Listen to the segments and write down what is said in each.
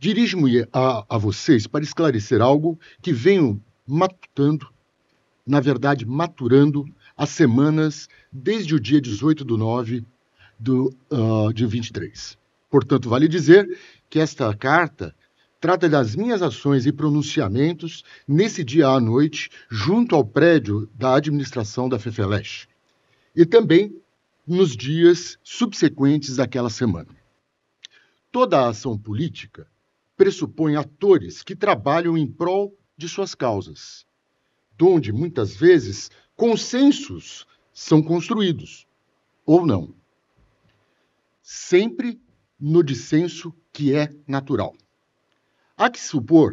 Dirijo-me a, a vocês para esclarecer algo que venho matutando, na verdade, maturando as semanas desde o dia 18 ah, de 9 do, uh, de 23. Portanto, vale dizer que esta carta trata das minhas ações e pronunciamentos nesse dia à noite, junto ao prédio da administração da FEFELESH, e também nos dias subsequentes daquela semana. Toda a ação política pressupõe atores que trabalham em prol de suas causas, onde muitas vezes consensos são construídos, ou não. Sempre no dissenso que é natural. Há que supor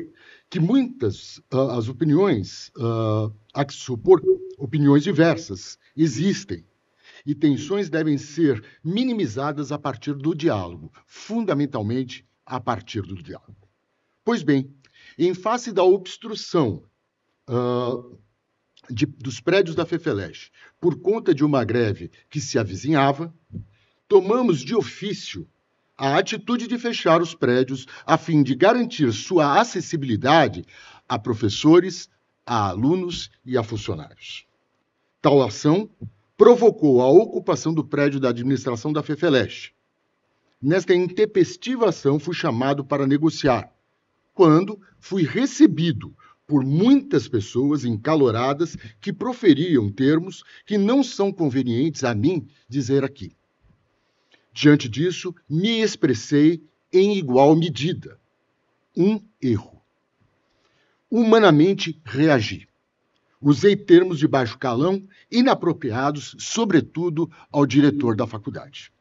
que muitas uh, as opiniões, uh, há que supor opiniões diversas existem e tensões devem ser minimizadas a partir do diálogo, fundamentalmente a partir do diálogo. Pois bem, em face da obstrução uh, de, dos prédios da Fefeleche por conta de uma greve que se avizinhava, tomamos de ofício a atitude de fechar os prédios a fim de garantir sua acessibilidade a professores, a alunos e a funcionários. Tal ação provocou a ocupação do prédio da administração da Fefeleche, Nesta intempestiva ação, fui chamado para negociar, quando fui recebido por muitas pessoas encaloradas que proferiam termos que não são convenientes a mim dizer aqui. Diante disso, me expressei em igual medida. Um erro. Humanamente reagi. Usei termos de baixo calão, inapropriados, sobretudo ao diretor da faculdade.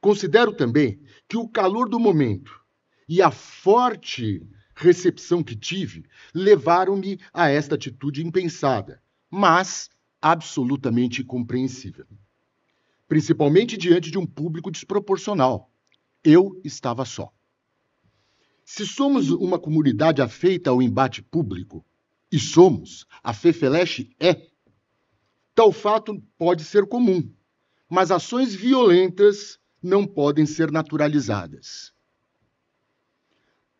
Considero também que o calor do momento e a forte recepção que tive levaram-me a esta atitude impensada, mas absolutamente compreensível. Principalmente diante de um público desproporcional. Eu estava só. Se somos uma comunidade afeita ao embate público, e somos, a Fefeleche é, tal fato pode ser comum, mas ações violentas não podem ser naturalizadas.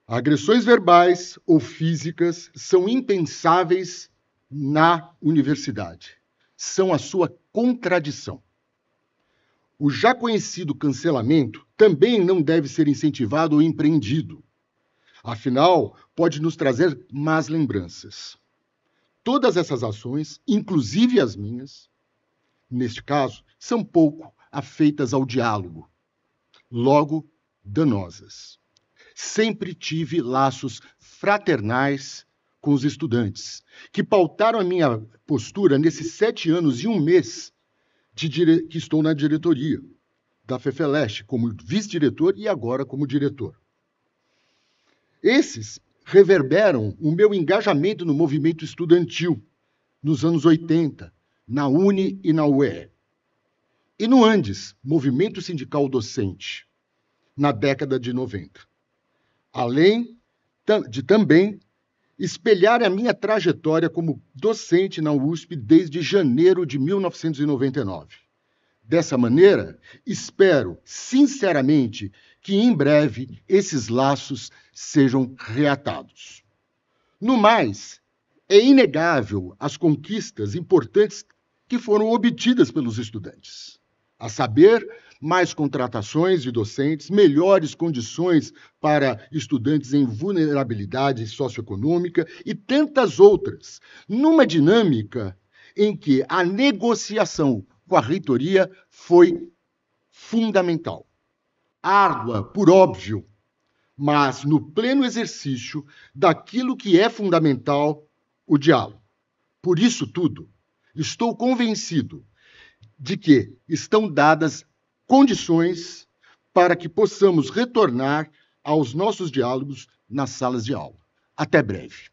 Agressões verbais ou físicas são impensáveis na universidade. São a sua contradição. O já conhecido cancelamento também não deve ser incentivado ou empreendido. Afinal, pode nos trazer más lembranças. Todas essas ações, inclusive as minhas, neste caso, são pouco afeitas ao diálogo, logo danosas. Sempre tive laços fraternais com os estudantes, que pautaram a minha postura nesses sete anos e um mês dire... que estou na diretoria da FEFELESTE, como vice-diretor e agora como diretor. Esses reverberam o meu engajamento no movimento estudantil nos anos 80, na UNE e na UE. E no Andes, movimento sindical docente, na década de 90. Além de também espelhar a minha trajetória como docente na USP desde janeiro de 1999. Dessa maneira, espero, sinceramente, que em breve esses laços sejam reatados. No mais, é inegável as conquistas importantes que foram obtidas pelos estudantes a saber, mais contratações de docentes, melhores condições para estudantes em vulnerabilidade socioeconômica e tantas outras, numa dinâmica em que a negociação com a reitoria foi fundamental. Árdua, por óbvio, mas no pleno exercício daquilo que é fundamental, o diálogo. Por isso tudo, estou convencido de que estão dadas condições para que possamos retornar aos nossos diálogos nas salas de aula. Até breve.